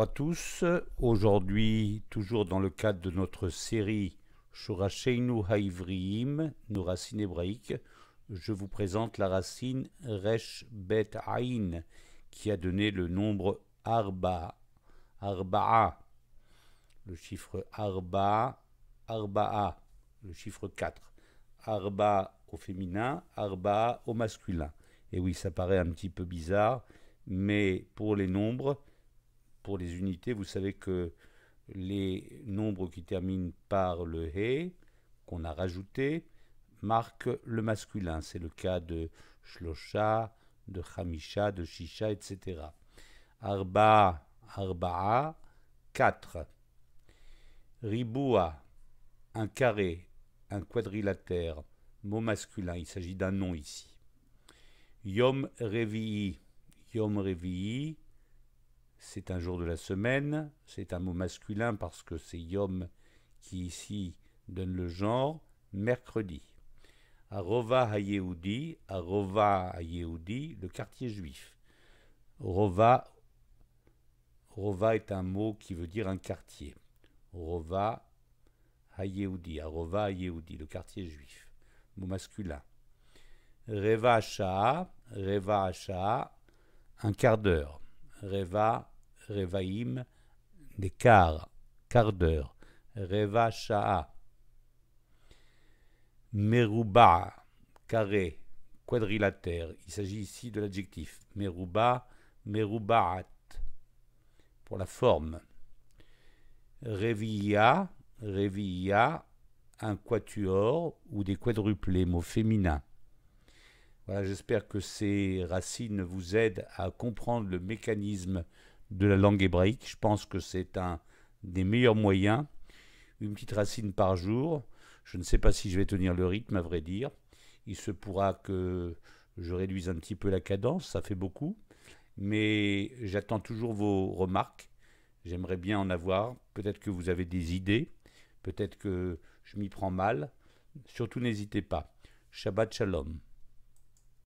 Bonjour à tous. Aujourd'hui, toujours dans le cadre de notre série Shoracheinu Haivrim, nos racines hébraïques, je vous présente la racine Resh Bet Ain, qui a donné le nombre Arba, Arba'a, le chiffre Arba, Arba'a, le chiffre 4. Arba au féminin, Arba au masculin. Et oui, ça paraît un petit peu bizarre, mais pour les nombres, pour les unités, vous savez que les nombres qui terminent par le he, qu'on a rajouté, marquent le masculin. C'est le cas de shlosha, de chamisha, de shisha, etc. Arba, arba'a, 4. Riboua, un carré, un quadrilatère, mot masculin, il s'agit d'un nom ici. Yom Revi'i, Yom Revi'i, c'est un jour de la semaine, c'est un mot masculin parce que c'est yom qui ici donne le genre, mercredi. À Rova Arova à le quartier juif. Rova, Rova est un mot qui veut dire un quartier. Rova Hayehudi, à Rova le quartier juif. Mot masculin. Reva Sha'a, Reva Sha'a, un quart d'heure. Reva Reva'im des quarts, quart d'heure. Reva Sha'a. Meruba, carré, quadrilatère. Il s'agit ici de l'adjectif. Meruba, Merubaat, pour la forme. Revia, Revia, un quatuor ou des quadruplés, mot féminin. Voilà, j'espère que ces racines vous aident à comprendre le mécanisme de la langue hébraïque. Je pense que c'est un des meilleurs moyens. Une petite racine par jour. Je ne sais pas si je vais tenir le rythme, à vrai dire. Il se pourra que je réduise un petit peu la cadence, ça fait beaucoup. Mais j'attends toujours vos remarques. J'aimerais bien en avoir. Peut-être que vous avez des idées. Peut-être que je m'y prends mal. Surtout n'hésitez pas. Shabbat Shalom.